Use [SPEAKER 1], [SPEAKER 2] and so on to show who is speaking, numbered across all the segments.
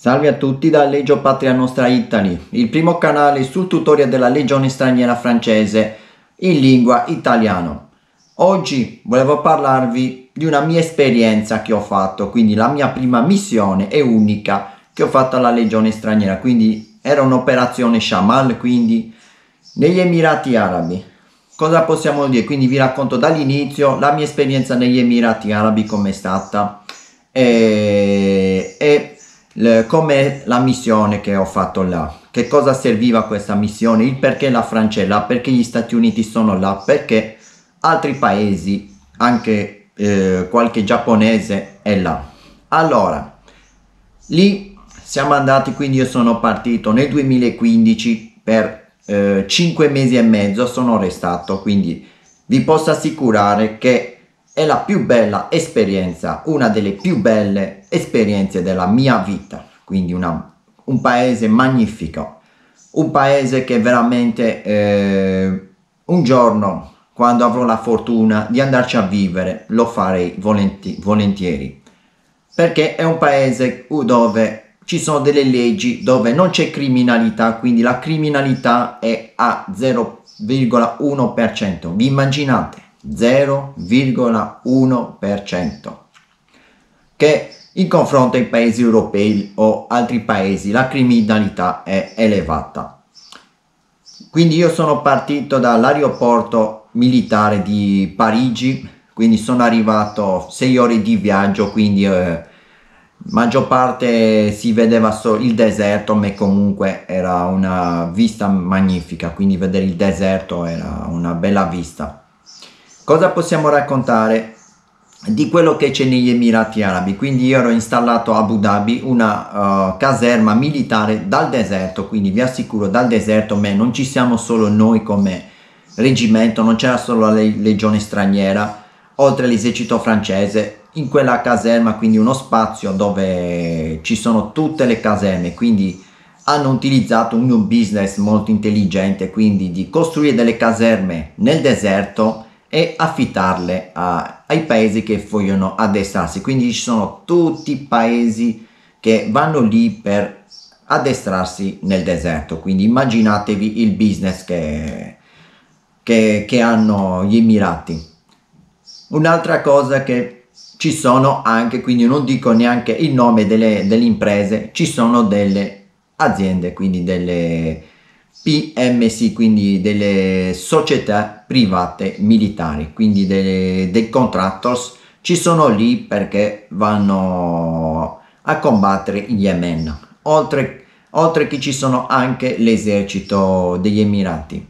[SPEAKER 1] Salve a tutti da Legio Patria Nostra Italy, il primo canale sul tutorial della Legione Straniera Francese in lingua italiano. Oggi volevo parlarvi di una mia esperienza che ho fatto, quindi la mia prima missione e unica che ho fatto alla Legione Straniera, quindi era un'operazione Shamal, quindi negli Emirati Arabi. Cosa possiamo dire? Quindi vi racconto dall'inizio la mia esperienza negli Emirati Arabi com'è stata e, e come la missione che ho fatto là. Che cosa serviva questa missione, il perché la Francia è là, perché gli Stati Uniti sono là, perché altri paesi, anche eh, qualche giapponese è là. Allora, lì siamo andati quindi io sono partito nel 2015 per eh, 5 mesi e mezzo sono restato quindi vi posso assicurare che è la più bella esperienza una delle più belle esperienze della mia vita quindi una, un paese magnifico un paese che veramente eh, un giorno quando avrò la fortuna di andarci a vivere lo farei volenti volentieri perché è un paese dove ci sono delle leggi dove non c'è criminalità, quindi la criminalità è a 0,1%. Vi immaginate? 0,1%. Che in confronto ai paesi europei o altri paesi la criminalità è elevata. Quindi io sono partito dall'aeroporto militare di Parigi, quindi sono arrivato 6 ore di viaggio, quindi eh, maggior parte si vedeva solo il deserto, ma comunque era una vista magnifica, quindi vedere il deserto era una bella vista. Cosa possiamo raccontare? di quello che c'è negli Emirati Arabi. Quindi io ero installato a Abu Dhabi una uh, caserma militare dal deserto, quindi vi assicuro dal deserto, ma non ci siamo solo noi come reggimento, non c'era solo la le legione straniera, oltre all'esercito francese, in quella caserma, quindi uno spazio dove ci sono tutte le caserme, quindi hanno utilizzato un business molto intelligente, quindi di costruire delle caserme nel deserto e affittarle a, ai paesi che vogliono addestrarsi. Quindi ci sono tutti i paesi che vanno lì per addestrarsi nel deserto. Quindi immaginatevi il business che, che, che hanno gli Emirati. Un'altra cosa che ci sono anche, quindi non dico neanche il nome delle, delle imprese, ci sono delle aziende, quindi delle PMC, quindi delle società private militari, quindi delle, dei contractors, ci sono lì perché vanno a combattere in Yemen, oltre, oltre che ci sono anche l'esercito degli Emirati.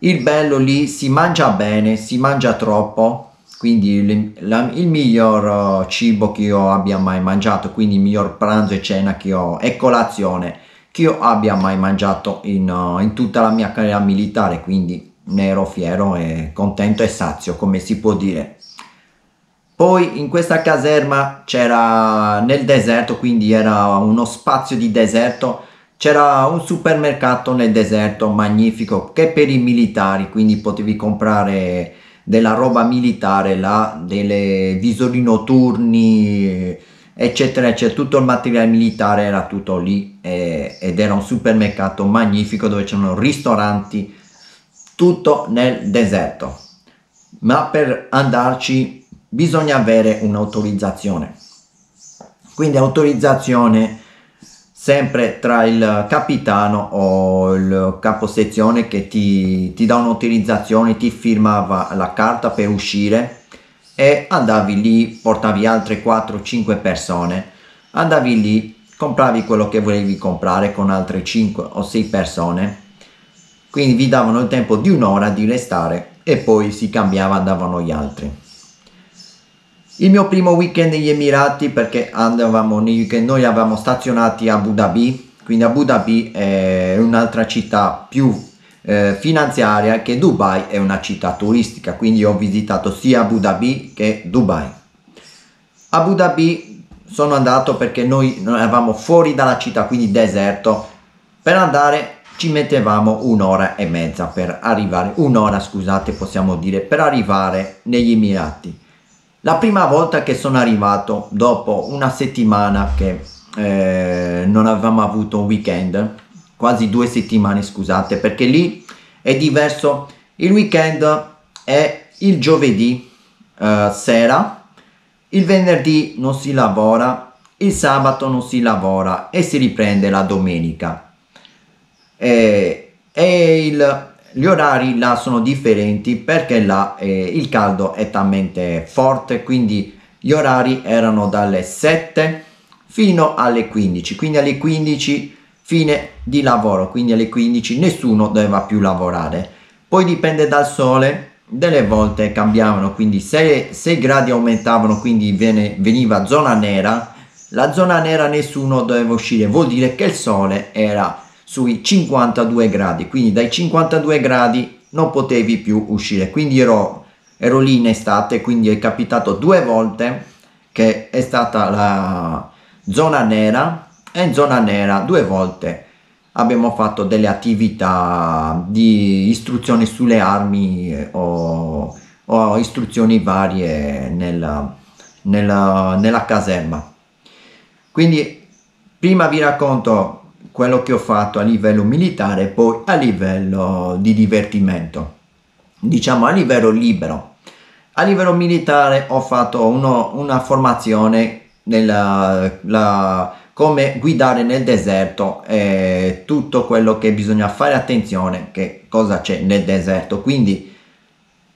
[SPEAKER 1] Il bello lì si mangia bene, si mangia troppo, quindi le, la, il miglior eh, cibo che io abbia mai mangiato, quindi il miglior pranzo e cena che ho e colazione che io abbia mai mangiato in, eh, in tutta la mia carriera militare, quindi ne ero fiero e contento e sazio come si può dire. Poi in questa caserma c'era nel deserto, quindi era uno spazio di deserto, c'era un supermercato nel deserto magnifico che per i militari, quindi potevi comprare della roba militare là, delle visori notturni, eccetera, eccetera. Tutto il materiale militare era tutto lì eh, ed era un supermercato magnifico dove c'erano ristoranti, tutto nel deserto. Ma per andarci bisogna avere un'autorizzazione. Quindi autorizzazione sempre tra il capitano o il caposezione che ti, ti dà un'autorizzazione, ti firmava la carta per uscire e andavi lì, portavi altre 4-5 persone, andavi lì, compravi quello che volevi comprare con altre 5 o 6 persone, quindi vi davano il tempo di un'ora di restare e poi si cambiava, andavano gli altri. Il mio primo weekend negli Emirati perché andavamo nei weekend, noi avevamo stazionati a Abu Dhabi, quindi Abu Dhabi è un'altra città più eh, finanziaria che Dubai è una città turistica, quindi ho visitato sia Abu Dhabi che Dubai. Abu Dhabi sono andato perché noi eravamo fuori dalla città, quindi deserto, per andare ci mettevamo un'ora e mezza per arrivare, un'ora scusate possiamo dire, per arrivare negli Emirati. La prima volta che sono arrivato, dopo una settimana che eh, non avevamo avuto un weekend, quasi due settimane scusate, perché lì è diverso, il weekend è il giovedì eh, sera, il venerdì non si lavora, il sabato non si lavora e si riprende la domenica. E, eh, e il gli orari là sono differenti perché là eh, il caldo è talmente forte quindi gli orari erano dalle 7 fino alle 15 quindi alle 15 fine di lavoro quindi alle 15 nessuno doveva più lavorare poi dipende dal sole delle volte cambiavano quindi se, i gradi aumentavano quindi vene, veniva zona nera la zona nera nessuno doveva uscire vuol dire che il sole era sui 52 gradi, quindi dai 52 gradi non potevi più uscire, quindi ero, ero lì in estate, quindi è capitato due volte che è stata la zona nera e in zona nera due volte abbiamo fatto delle attività di istruzione sulle armi eh, o, o istruzioni varie nella, nella, nella caserma. Quindi prima vi racconto quello che ho fatto a livello militare e poi a livello di divertimento, diciamo a livello libero. A livello militare ho fatto uno, una formazione nella, la, come guidare nel deserto e tutto quello che bisogna fare attenzione che cosa c'è nel deserto quindi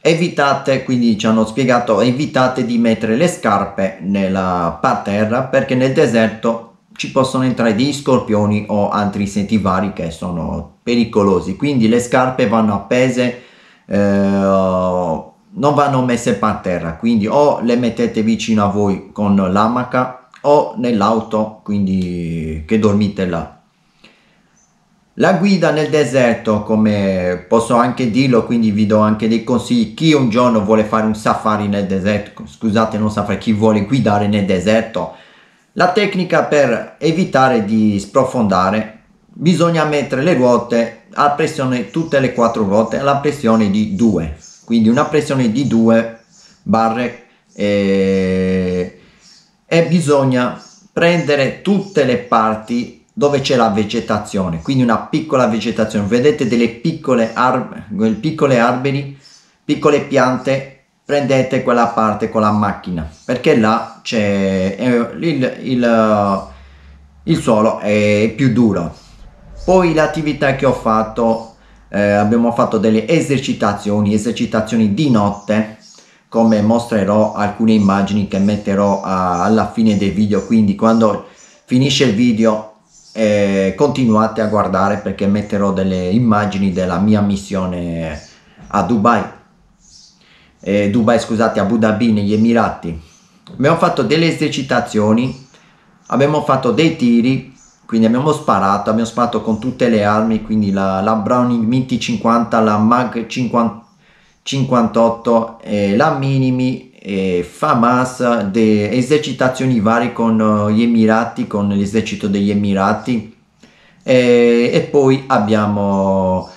[SPEAKER 1] evitate quindi ci hanno spiegato evitate di mettere le scarpe nella parterra perché nel deserto ci possono entrare degli scorpioni o altri insetti vari che sono pericolosi quindi le scarpe vanno appese eh, non vanno messe per terra quindi o le mettete vicino a voi con l'amaca o nell'auto quindi che dormite là la guida nel deserto, come posso anche dirlo, quindi vi do anche dei consigli. Chi un giorno vuole fare un safari nel deserto, scusate non safari, chi vuole guidare nel deserto, la tecnica per evitare di sprofondare bisogna mettere le ruote a pressione tutte le quattro ruote alla pressione di 2 quindi una pressione di 2 barre e, eh, e bisogna prendere tutte le parti dove c'è la vegetazione quindi una piccola vegetazione vedete delle piccole, arb piccole alberi piccole piante prendete quella parte con la macchina perché là c'è il, il, il suolo è più duro poi l'attività che ho fatto eh, abbiamo fatto delle esercitazioni esercitazioni di notte come mostrerò alcune immagini che metterò a, alla fine del video quindi quando finisce il video eh, continuate a guardare perché metterò delle immagini della mia missione a Dubai eh, Dubai, scusate, Abu Dhabi, negli Emirati. Abbiamo fatto delle esercitazioni, abbiamo fatto dei tiri, quindi abbiamo sparato, abbiamo sparato con tutte le armi, quindi la, la Browning Minty 50, la Mag 50, 58, eh, la Minimi, eh, FAMAS, de, esercitazioni varie con eh, gli Emirati, con l'esercito degli Emirati e, eh, e poi abbiamo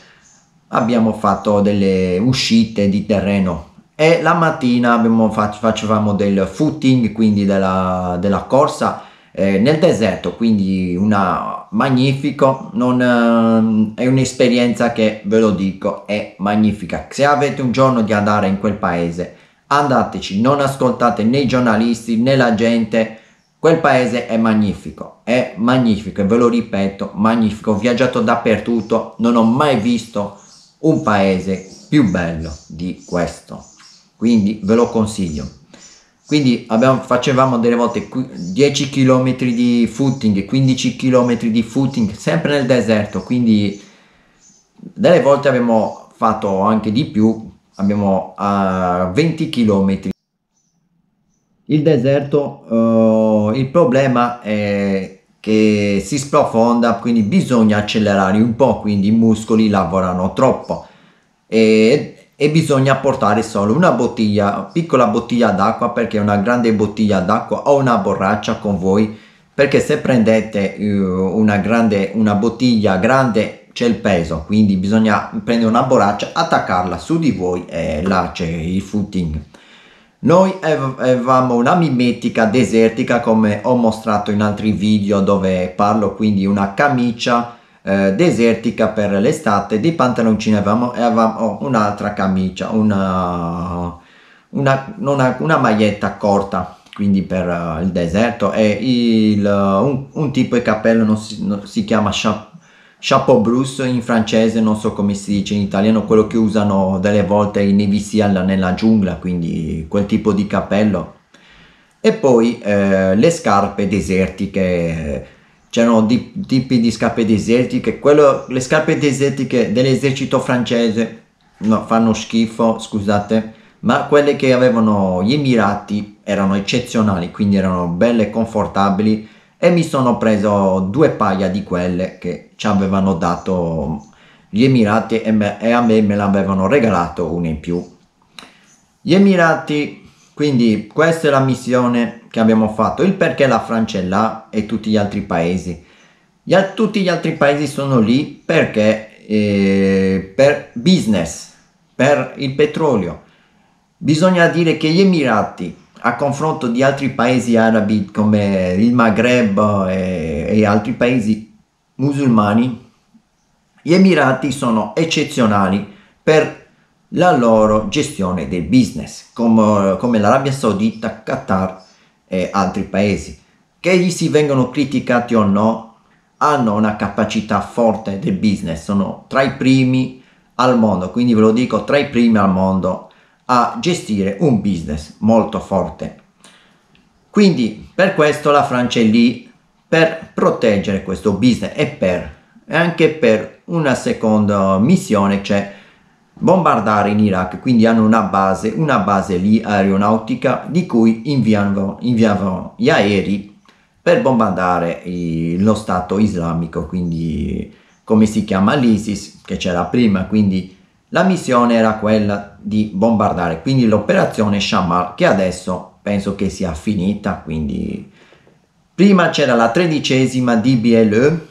[SPEAKER 1] abbiamo fatto delle uscite di terreno e la mattina abbiamo, facevamo del footing, quindi della, della corsa eh, nel deserto, quindi una magnifico, non, eh, è un'esperienza che ve lo dico è magnifica. Se avete un giorno di andare in quel paese, andateci, non ascoltate né i giornalisti né la gente. Quel paese è magnifico, è magnifico e ve lo ripeto, magnifico. Ho viaggiato dappertutto, non ho mai visto un paese più bello di questo quindi ve lo consiglio quindi abbiamo, facevamo delle volte 10 km di footing 15 km di footing sempre nel deserto quindi delle volte abbiamo fatto anche di più abbiamo uh, 20 km il deserto uh, il problema è che si sprofonda quindi bisogna accelerare un po quindi i muscoli lavorano troppo e e bisogna portare solo una bottiglia, piccola bottiglia d'acqua perché una grande bottiglia d'acqua o una borraccia con voi perché se prendete eh, una, grande, una bottiglia grande c'è il peso quindi bisogna prendere una borraccia attaccarla su di voi e là c'è il footing noi avevamo una mimetica desertica come ho mostrato in altri video dove parlo quindi una camicia eh, desertica per l'estate, dei pantaloncini avevamo, avevamo un'altra camicia, una, una, una, una, maglietta corta quindi per uh, il deserto e il, uh, un, un, tipo di cappello non si, non, si chiama chapeau Chapeau in francese, non so come si dice in italiano, quello che usano delle volte i Navy Seal nella giungla, quindi quel tipo di cappello. E poi eh, le scarpe desertiche, c'erano di, tipi di scarpe desertiche, Quello, le scarpe desertiche dell'esercito francese no, fanno schifo, scusate, ma quelle che avevano gli Emirati erano eccezionali, quindi erano belle e confortabili e mi sono preso due paia di quelle che ci avevano dato gli Emirati e, me, e a me me l'avevano regalato una in più. Gli Emirati, quindi questa è la missione che abbiamo fatto, il perché la Francia è là e tutti gli altri paesi. Gli, tutti gli altri paesi sono lì perché eh, per business, per il petrolio. Bisogna dire che gli Emirati, a confronto di altri paesi arabi come il Maghreb e, eh, e altri paesi musulmani, gli Emirati sono eccezionali per la loro gestione del business, come, come l'Arabia Saudita, Qatar e altri paesi. Che si vengano criticati o no, hanno una capacità forte del business, sono tra i primi al mondo, quindi ve lo dico, tra i primi al mondo a gestire un business molto forte. Quindi per questo la Francia è lì per proteggere questo business e per anche per una seconda missione, cioè bombardare in Iraq, quindi hanno una base, una base lì aeronautica di cui inviavano, inviavano gli aerei per bombardare i, lo Stato islamico, quindi come si chiama l'ISIS che c'era prima, quindi la missione era quella di bombardare, quindi l'operazione Shamal che adesso penso che sia finita, quindi prima c'era la tredicesima DBLE,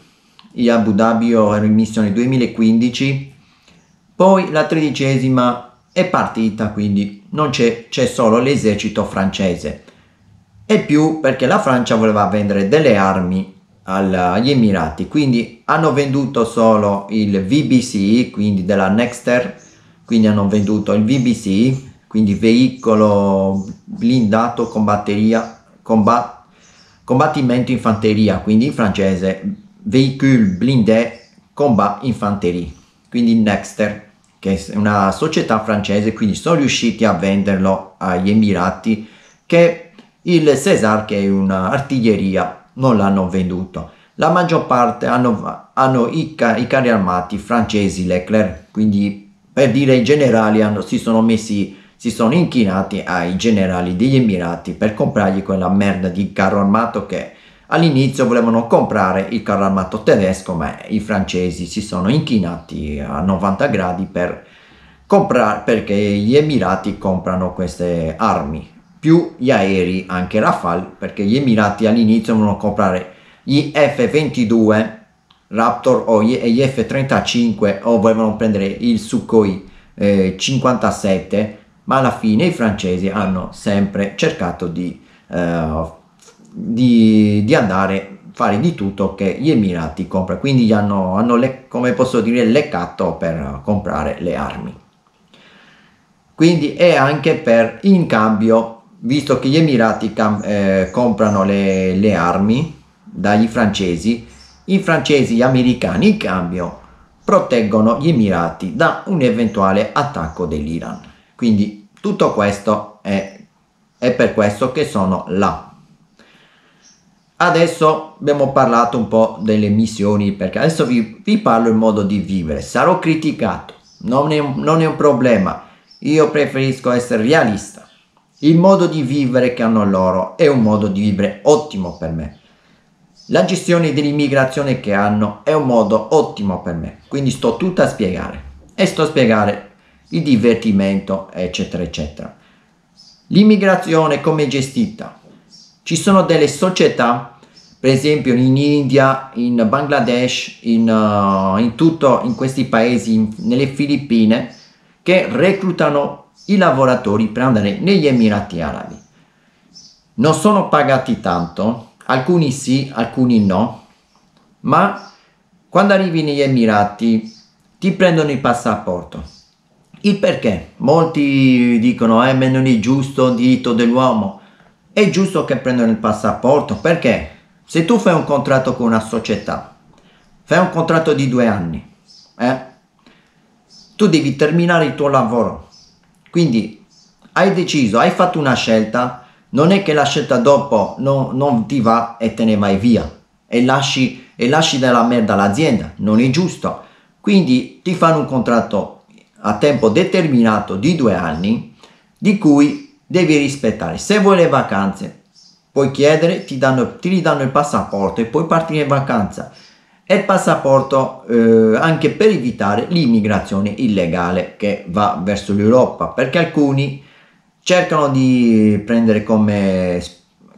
[SPEAKER 1] a Abu Dhabi ero in missione 2015, poi la tredicesima è partita, quindi non c'è, c'è solo l'esercito francese. E più perché la Francia voleva vendere delle armi agli Emirati, quindi hanno venduto solo il VBC, quindi della Nexter, quindi hanno venduto il VBC, quindi veicolo blindato con batteria, combat- combattimento infanteria, quindi in francese, véhicule blindé combat infanterie quindi Nexter, che è una società francese, quindi sono riusciti a venderlo agli Emirati, che il Cesar, che è un'artiglieria, non l'hanno venduto. La maggior parte hanno, hanno i, i, carri armati francesi Leclerc, quindi per dire i generali hanno, si sono messi si sono inchinati ai generali degli Emirati per comprargli quella merda di carro armato che All'inizio volevano comprare il carro armato tedesco, ma i francesi si sono inchinati a 90 gradi per comprare, perché gli Emirati comprano queste armi, più gli aerei, anche Rafale, perché gli Emirati all'inizio volevano comprare gli F-22 Raptor o gli F-35 o volevano prendere il Sukhoi eh, 57, ma alla fine i francesi hanno sempre cercato di... Eh, di, di andare a fare di tutto che gli Emirati compra quindi hanno, hanno le, come posso dire leccato per comprare le armi quindi è anche per in cambio visto che gli Emirati cam, eh, comprano le, le armi dagli francesi i francesi e gli americani in cambio proteggono gli Emirati da un eventuale attacco dell'Iran. Quindi tutto questo è, è per questo che sono là adesso abbiamo parlato un po' delle missioni perché adesso vi, vi parlo il modo di vivere sarò criticato non è, non è, un problema io preferisco essere realista il modo di vivere che hanno loro è un modo di vivere ottimo per me la gestione dell'immigrazione che hanno è un modo ottimo per me quindi sto tutto a spiegare e sto a spiegare il divertimento eccetera eccetera l'immigrazione come è gestita ci sono delle società per esempio in India, in Bangladesh, in, uh, in tutto in questi paesi, in, nelle Filippine, che reclutano i lavoratori per andare negli Emirati Arabi. Non sono pagati tanto, alcuni sì, alcuni no, ma quando arrivi negli Emirati ti prendono il passaporto. Il perché? Molti dicono eh, non è giusto diritto dell'uomo. È giusto che prendano il passaporto perché se tu fai un contratto con una società, fai un contratto di due anni, eh? tu devi terminare il tuo lavoro. Quindi hai deciso, hai fatto una scelta, non è che la scelta dopo no, non ti va e te ne vai via e lasci, e lasci della merda l'azienda, non è giusto. Quindi ti fanno un contratto a tempo determinato di due anni di cui devi rispettare. Se vuoi le vacanze, Puoi chiedere, ti, danno, ti ridanno il passaporto e puoi partire in vacanza. E il passaporto eh, anche per evitare l'immigrazione illegale che va verso l'Europa, perché alcuni cercano di prendere come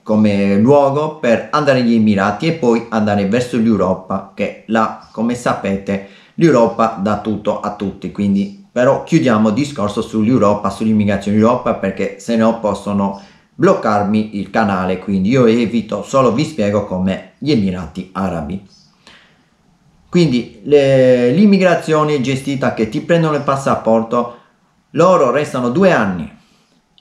[SPEAKER 1] come luogo per andare negli Emirati e poi andare verso l'Europa che là come sapete l'Europa dà tutto a tutti quindi però chiudiamo il discorso sull'Europa sull'immigrazione Europa perché se no possono bloccarmi il canale, quindi io evito, solo vi spiego come gli Emirati Arabi. Quindi l'immigrazione è gestita che ti prendono il passaporto, loro restano due anni.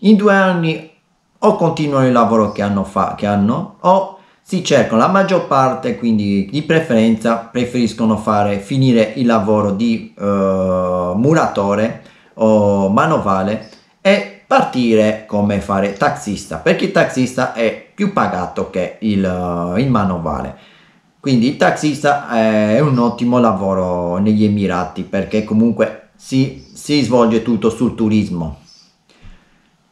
[SPEAKER 1] In due anni o continuano il lavoro che hanno, fa, che hanno o si cercano la maggior parte, quindi di preferenza preferiscono fare, finire il lavoro di uh, muratore o manovale e partire come fare taxista, perché il taxista è più pagato che il, eh, il manovale. Quindi il taxista eh, è un ottimo lavoro negli Emirati perché comunque si, si svolge tutto sul turismo.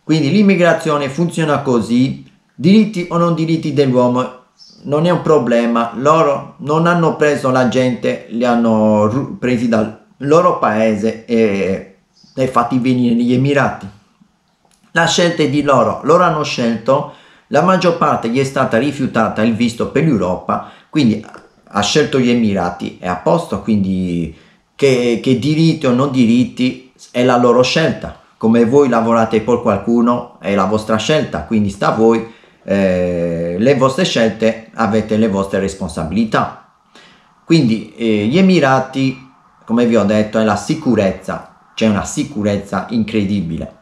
[SPEAKER 1] Quindi l'immigrazione funziona così, diritti o non diritti dell'uomo non è un problema, loro non hanno preso la gente, li hanno presi dal loro paese e, e fatti venire negli Emirati. La scelta è di loro, loro hanno scelto, la maggior parte gli è stata rifiutata il visto per l'Europa, quindi ha scelto gli Emirati, è a posto, quindi che, che diritti o non diritti è la loro scelta. Come voi lavorate per qualcuno è la vostra scelta, quindi sta a voi eh, le vostre scelte, avete le vostre responsabilità. Quindi eh, gli Emirati, come vi ho detto, è la sicurezza, c'è una sicurezza incredibile.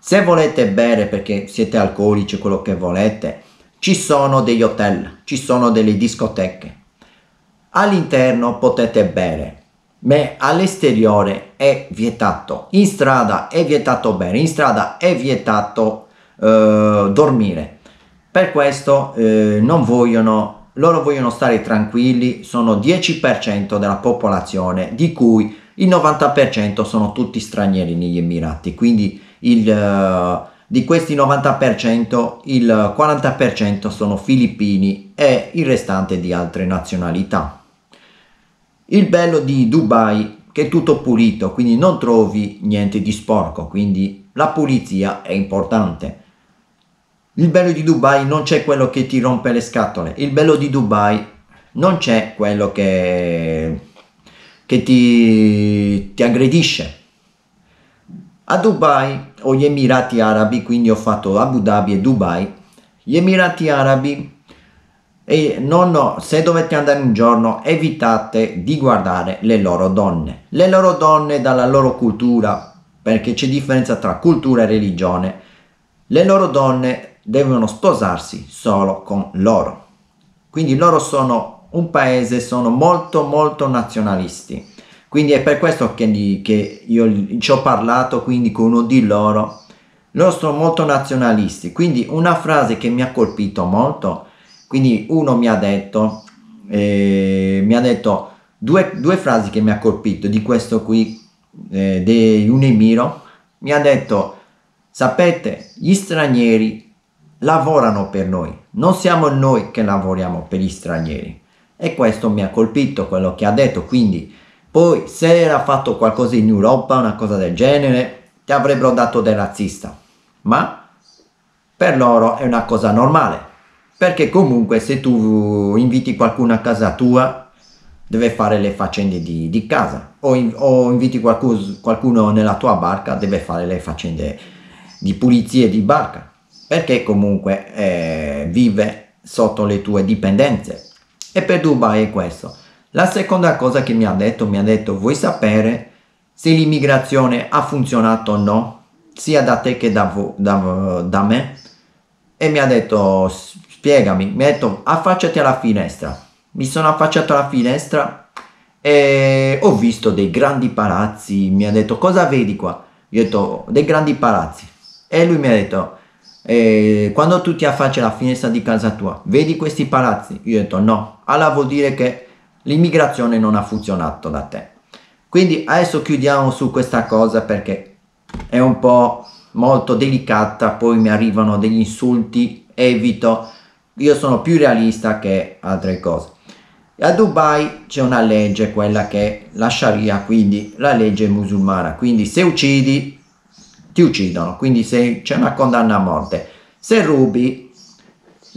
[SPEAKER 1] Se volete bere perché siete alcolici, quello che volete, ci sono degli hotel, ci sono delle discoteche. All'interno potete bere, ma all'esteriore è vietato. In strada è vietato bere, in strada è vietato eh, dormire. Per questo eh, non vogliono loro vogliono stare tranquilli, sono 10% della popolazione, di cui il 90% sono tutti stranieri negli Emirati, quindi il, eh, di questi 90% il 40% sono filippini e il restante di altre nazionalità. Il bello di Dubai che è tutto pulito, quindi non trovi niente di sporco, quindi la pulizia è importante. Il bello di Dubai non c'è quello che ti rompe le scatole, il bello di Dubai non c'è quello che, che ti, ti aggredisce, a Dubai o gli Emirati Arabi, quindi ho fatto Abu Dhabi e Dubai, gli Emirati Arabi e non no, se dovete andare un giorno evitate di guardare le loro donne. Le loro donne dalla loro cultura, perché c'è differenza tra cultura e religione, le loro donne devono sposarsi solo con loro. Quindi loro sono un paese, sono molto molto nazionalisti. Quindi è per questo che, che io ci ho parlato quindi con uno di loro. Loro sono molto nazionalisti, quindi una frase che mi ha colpito molto, quindi uno mi ha detto, eh, mi ha detto due, due, frasi che mi ha colpito di questo qui, eh, di un emiro, mi ha detto, sapete, gli stranieri lavorano per noi, non siamo noi che lavoriamo per gli stranieri. E questo mi ha colpito quello che ha detto, quindi poi se era fatto qualcosa in Europa, una cosa del genere, ti avrebbero dato del razzista. Ma per loro è una cosa normale. Perché comunque se tu inviti qualcuno a casa tua, deve fare le faccende di, di casa. O, in, o inviti qualcuno, qualcuno nella tua barca, deve fare le faccende di pulizia di barca. Perché comunque eh, vive sotto le tue dipendenze. E per Dubai è questo la seconda cosa che mi ha detto, mi ha detto vuoi sapere se l'immigrazione ha funzionato o no, sia da te che da, da, da me? E mi ha detto spiegami, mi ha detto affacciati alla finestra. Mi sono affacciato alla finestra e ho visto dei grandi palazzi, mi ha detto cosa vedi qua? Io ho detto dei grandi palazzi e lui mi ha detto eh, quando tu ti affacci alla finestra di casa tua vedi questi palazzi? Io ho detto no, allora vuol dire che l'immigrazione non ha funzionato da te. Quindi adesso chiudiamo su questa cosa perché è un po' molto delicata, poi mi arrivano degli insulti, evito, io sono più realista che altre cose. A Dubai c'è una legge, quella che è la Sharia, quindi la legge musulmana, quindi se uccidi ti uccidono, quindi se c'è una condanna a morte, se rubi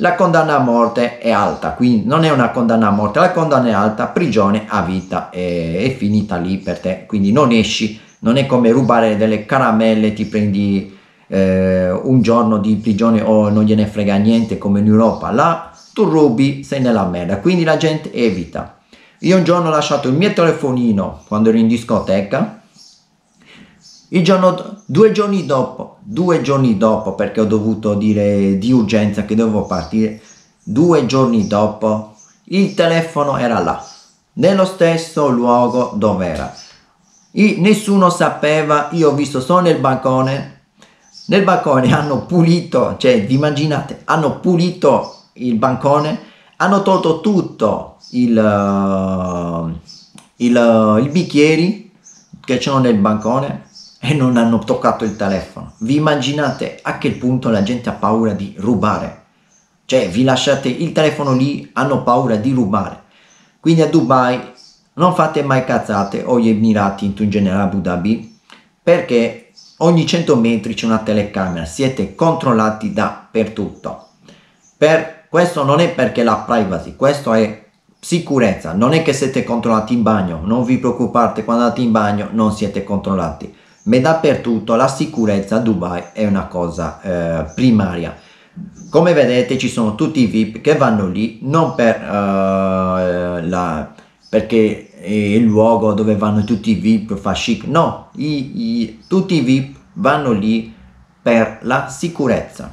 [SPEAKER 1] la condanna a morte è alta, quindi non è una condanna a morte, la condanna è alta, prigione a vita, è, è finita lì per te, quindi non esci, non è come rubare delle caramelle, ti prendi eh, un giorno di prigione o non gliene frega niente come in Europa, là tu rubi, sei nella merda, quindi la gente evita. Io un giorno ho lasciato il mio telefonino quando ero in discoteca, Giorno, due giorni dopo, due giorni dopo, perché ho dovuto dire di urgenza che dovevo partire, due giorni dopo il telefono era là, nello stesso luogo dove era. E nessuno sapeva, io ho visto solo nel balcone, nel balcone hanno pulito, cioè vi immaginate, hanno pulito il balcone, hanno tolto tutto il, uh, il, uh, i bicchieri che c'erano nel balcone, e non hanno toccato il telefono. Vi immaginate a che punto la gente ha paura di rubare? Cioè vi lasciate il telefono lì, hanno paura di rubare. Quindi a Dubai non fate mai cazzate o gli Emirati in generale Abu Dhabi perché ogni 100 metri c'è una telecamera, siete controllati dappertutto. Per, questo non è perché la privacy, questo è sicurezza, non è che siete controllati in bagno, non vi preoccupate quando andate in bagno non siete controllati ma dappertutto la sicurezza a Dubai è una cosa eh, primaria. Come vedete ci sono tutti i VIP che vanno lì non per, eh, la, perché è il luogo dove vanno tutti i VIP fa chic, no, i, i, tutti i VIP vanno lì per la sicurezza.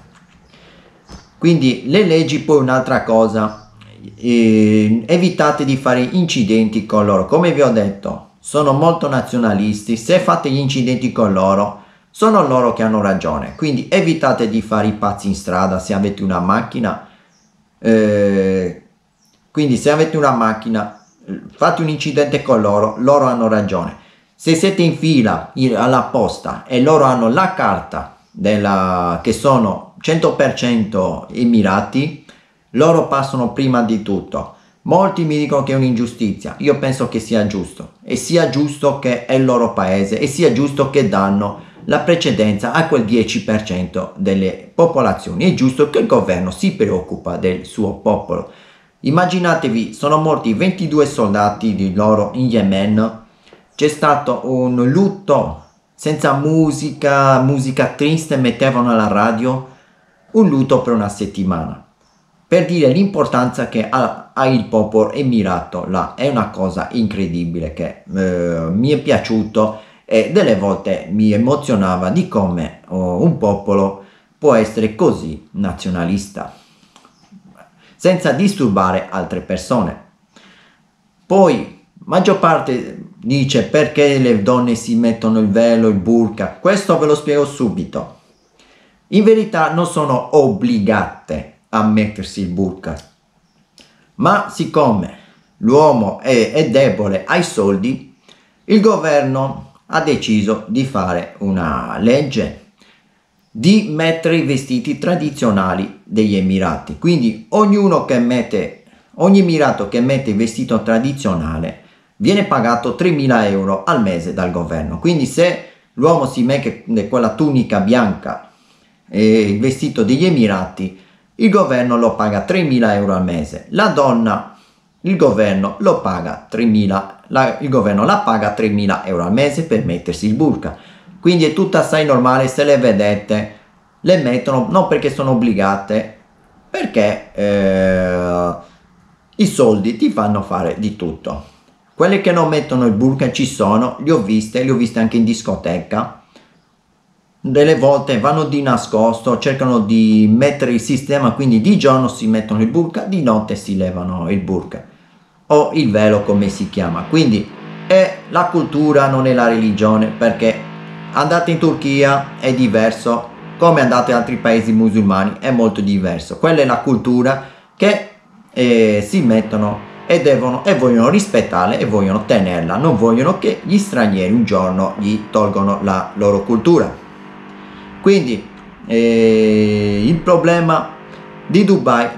[SPEAKER 1] Quindi le leggi poi un'altra cosa, eh, evitate di fare incidenti con loro, come vi ho detto sono molto nazionalisti, se fate gli incidenti con loro, sono loro che hanno ragione. Quindi evitate di fare i pazzi in strada se avete una macchina. Eh, quindi se avete una macchina, fate un incidente con loro, loro hanno ragione. Se siete in fila alla posta e loro hanno la carta della, che sono 100% Emirati, loro passano prima di tutto Molti mi dicono che è un'ingiustizia, io penso che sia giusto e sia giusto che è il loro paese e sia giusto che danno la precedenza a quel 10% delle popolazioni, è giusto che il governo si preoccupa del suo popolo. Immaginatevi, sono morti 22 soldati di loro in Yemen, c'è stato un lutto senza musica, musica triste mettevano alla radio, un lutto per una settimana, per dire l'importanza che ha il popolo emirato là è una cosa incredibile che eh, mi è piaciuto e delle volte mi emozionava di come oh, un popolo può essere così nazionalista senza disturbare altre persone poi maggior parte dice perché le donne si mettono il velo il burka questo ve lo spiego subito in verità non sono obbligate a mettersi il burka ma siccome l'uomo è, è debole ai soldi, il governo ha deciso di fare una legge di mettere i vestiti tradizionali degli Emirati. Quindi ognuno che mette, ogni Emirato che mette il vestito tradizionale viene pagato 3.000 euro al mese dal governo. Quindi se l'uomo si mette quella tunica bianca e il vestito degli Emirati, il governo lo paga 3.000 euro al mese, la donna il governo lo paga 3.000, la, il governo la paga 3.000 euro al mese per mettersi il burka. Quindi è tutta assai normale se le vedete le mettono non perché sono obbligate, perché eh, i soldi ti fanno fare di tutto. Quelle che non mettono il burka ci sono, li ho viste, li ho viste anche in discoteca delle volte vanno di nascosto, cercano di mettere il sistema, quindi di giorno si mettono il burka, di notte si levano il burka o il velo come si chiama. Quindi è la cultura, non è la religione, perché andate in Turchia è diverso, come andate in altri paesi musulmani è molto diverso. Quella è la cultura che eh, si mettono e devono e vogliono rispettarla e vogliono tenerla, non vogliono che gli stranieri un giorno gli tolgono la loro cultura quindi eh, il problema di Dubai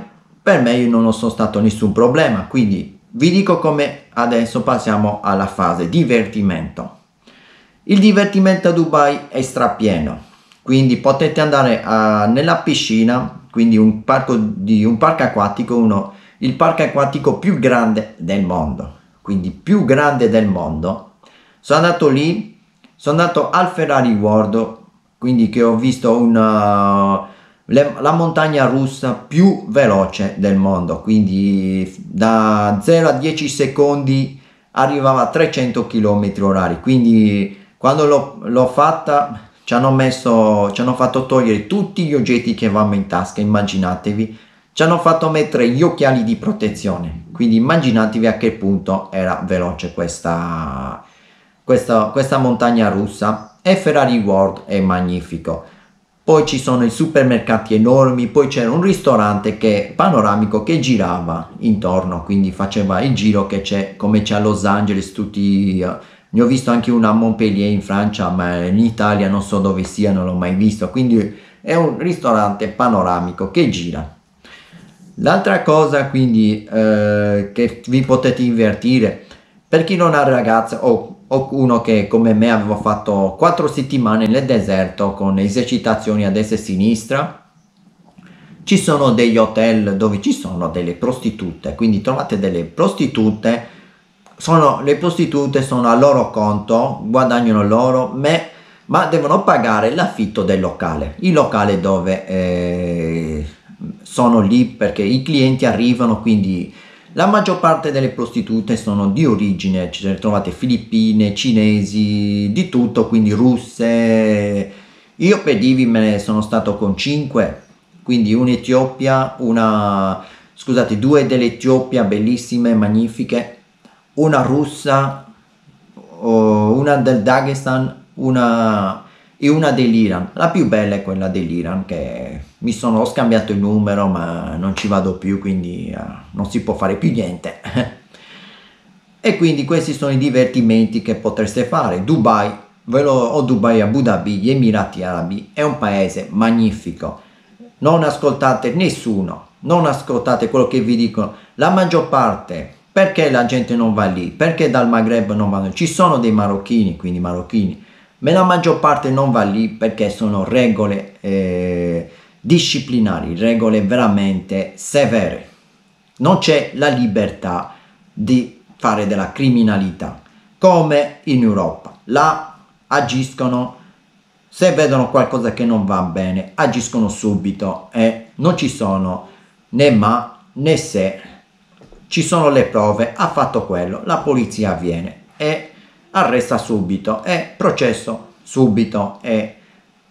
[SPEAKER 1] per me io non sono stato nessun problema quindi vi dico come adesso passiamo alla fase divertimento il divertimento a Dubai è strapieno quindi potete andare a, nella piscina quindi un parco di un parco acquatico uno il parco acquatico più grande del mondo quindi più grande del mondo sono andato lì sono andato al Ferrari World quindi che ho visto una, eh, le, la montagna russa più veloce del mondo, quindi da 0 a 10 secondi arrivava a 300 km orari, quindi quando l'ho, fatta ci hanno, messo, ci hanno fatto togliere tutti gli oggetti che avevamo in tasca, immaginatevi, ci hanno fatto mettere gli occhiali di protezione, quindi immaginatevi a che punto era veloce questa, questa, questa montagna russa e Ferrari World è magnifico. Poi ci sono i supermercati enormi, poi c'era un ristorante che, panoramico che girava intorno, quindi faceva il giro che c'è, come c'è a Los Angeles, tutti... Eh, ne ho visto anche una a Montpellier in Francia, ma in Italia non so dove sia, non l'ho mai visto, quindi è un ristorante panoramico che gira. L'altra cosa quindi eh, che vi potete invertire, per chi non ha ragazza o oh, o uno che come me aveva fatto quattro settimane nel deserto con esercitazioni a destra e a sinistra. Ci sono degli hotel dove ci sono delle prostitute, quindi trovate delle prostitute, sono, le prostitute sono a loro conto, guadagnano loro, me, ma devono pagare l'affitto del locale, il locale dove eh, sono lì perché i clienti arrivano, quindi la maggior parte delle prostitute sono di origine, ci sono trovate filippine, cinesi, di tutto, quindi russe. Io per Divi me ne sono stato con 5, quindi un'Etiopia, una... scusate, due dell'Etiopia bellissime, magnifiche, una russa, una del Dagestan, una e una dell'Iran. La più bella è quella dell'Iran che mi sono scambiato il numero ma non ci vado più quindi uh, non si può fare più niente. e quindi questi sono i divertimenti che potreste fare. Dubai, ve lo ho Dubai Abu Dhabi, gli Emirati Arabi, è un paese magnifico. Non ascoltate nessuno, non ascoltate quello che vi dicono. La maggior parte perché la gente non va lì? Perché dal Maghreb non vanno? Ci sono dei marocchini, quindi marocchini ma la maggior parte non va lì perché sono regole eh, disciplinari, regole veramente severe. Non c'è la libertà di fare della criminalità, come in Europa. Là agiscono, se vedono qualcosa che non va bene, agiscono subito e non ci sono né ma né se. Ci sono le prove, ha fatto quello, la polizia viene e arresta subito e processo subito e,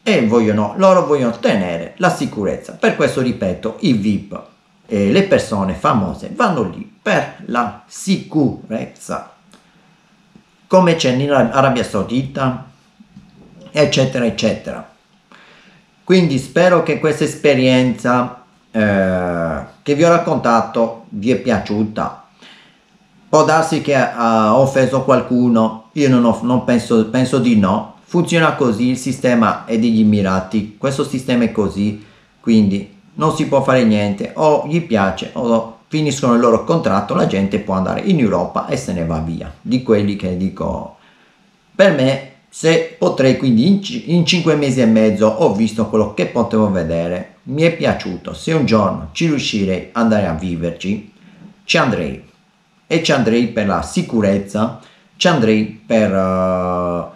[SPEAKER 1] e vogliono, loro vogliono ottenere la sicurezza. Per questo ripeto, i VIP, e eh, le persone famose vanno lì per la sicurezza. Come c'è in Arabia Saudita, eccetera, eccetera. Quindi spero che questa esperienza eh, che vi ho raccontato vi è piaciuta. Può darsi che ha offeso qualcuno, io non, ho, non penso, penso di no. Funziona così, il sistema è degli Emirati, questo sistema è così, quindi non si può fare niente, o gli piace o finiscono il loro contratto, la gente può andare in Europa e se ne va via. Di quelli che dico, per me, se potrei, quindi in, in 5 mesi e mezzo ho visto quello che potevo vedere, mi è piaciuto, se un giorno ci riuscirei ad andare a viverci, ci andrei. E ci andrei per la sicurezza, ci andrei per uh,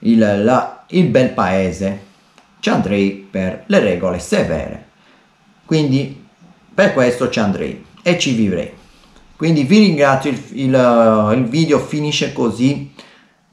[SPEAKER 1] il, la, il bel paese, ci andrei per le regole severe. Quindi per questo ci andrei e ci vivrei. Quindi vi ringrazio, il, il, eh, il video finisce così.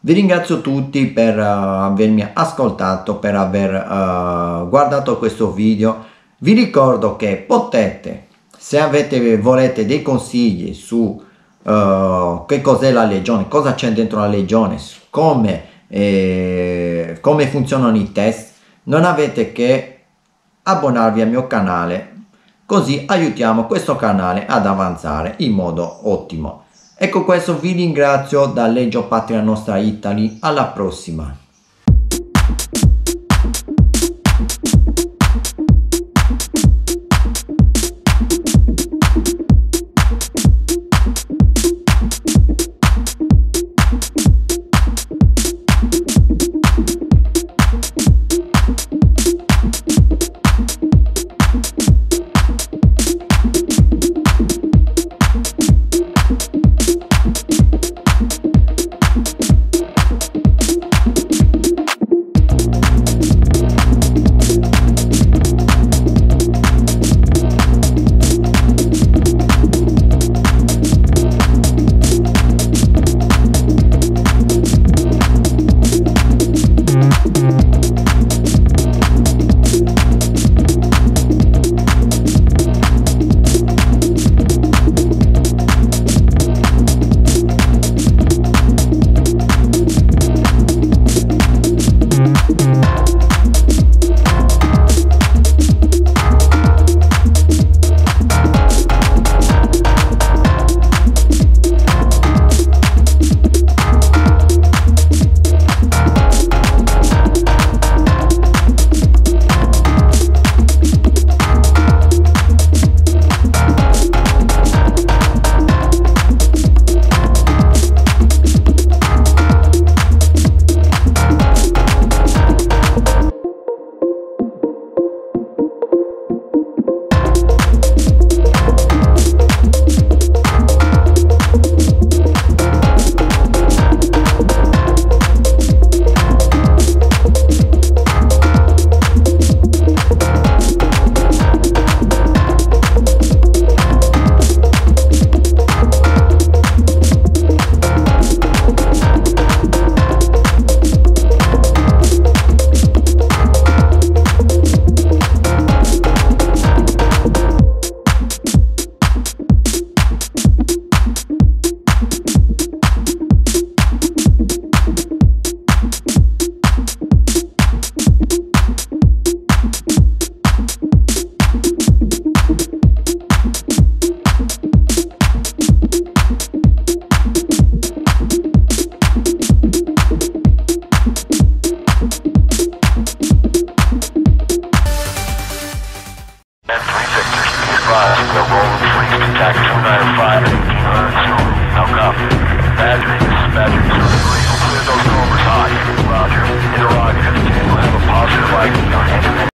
[SPEAKER 1] Vi ringrazio tutti per uh, avermi ascoltato, per aver uh, guardato questo video. Vi ricordo che potete, se avete, volete dei consigli su uh, che cos'è la legione, cosa c'è dentro la legione, come, eh, come funzionano i test, non avete che abbonarvi al mio canale così aiutiamo questo canale ad avanzare in modo ottimo. Ecco questo vi ringrazio da Leggio Patria Nostra Italy, alla prossima!